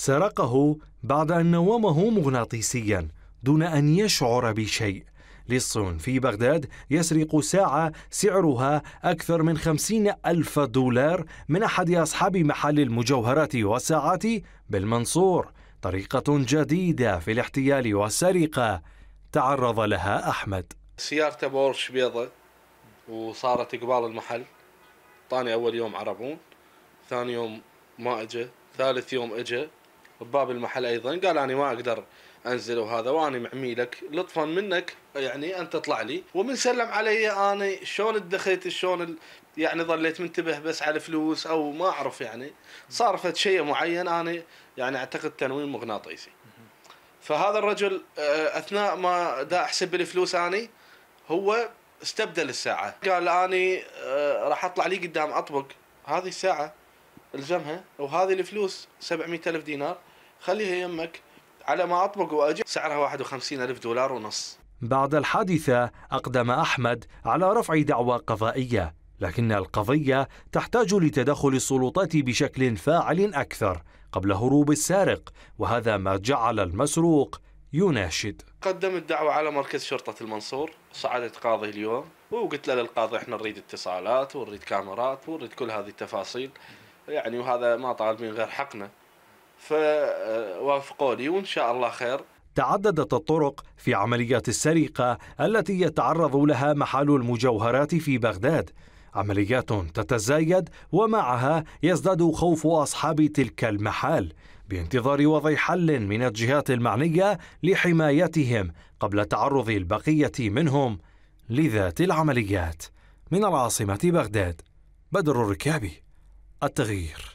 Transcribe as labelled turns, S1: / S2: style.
S1: سرقه بعد أن نومه مغناطيسيا دون أن يشعر بشيء لص في بغداد يسرق ساعة سعرها أكثر من خمسين ألف دولار من أحد أصحاب محل المجوهرات والساعات بالمنصور طريقة جديدة في الاحتيال والسرقة تعرض لها أحمد
S2: سيارته بورش بيضة وصارت قبال المحل طاني أول يوم عربون ثاني يوم ما أجا ثالث يوم أجا بباب المحل ايضا قال انا ما اقدر انزل وهذا وانا معمي لك لطفا منك يعني ان تطلع لي ومن سلم علي انا شلون دخلت شلون يعني ظليت منتبه بس على فلوس او ما اعرف يعني صار فد شيء معين انا يعني اعتقد تنويم مغناطيسي فهذا الرجل آه، اثناء ما دا احسب الفلوس اني هو استبدل الساعه قال اني آه، راح اطلع لي قدام اطبق هذه الساعه الزمها وهذه الفلوس 700 ألف دينار خليها يمك على ما أطبق وأجي سعرها 51 ألف دولار ونص
S1: بعد الحادثة أقدم أحمد على رفع دعوى قضائية لكن القضية تحتاج لتدخل السلطات بشكل فاعل أكثر قبل هروب السارق وهذا ما جعل المسروق يناشد
S2: قدم الدعوة على مركز شرطة المنصور صعدت قاضي اليوم وقلت له للقاضي احنا نريد اتصالات ونريد كاميرات ونريد كل هذه التفاصيل يعني وهذا ما طالبين غير حقنا فوافقوا لي وإن شاء الله خير
S1: تعددت الطرق في عمليات السرقة التي يتعرض لها محل المجوهرات في بغداد عمليات تتزايد ومعها يزداد خوف أصحاب تلك المحال بانتظار وضع حل من الجهات المعنية لحمايتهم قبل تعرض البقية منهم لذات العمليات من العاصمة بغداد بدر الركابي التغيير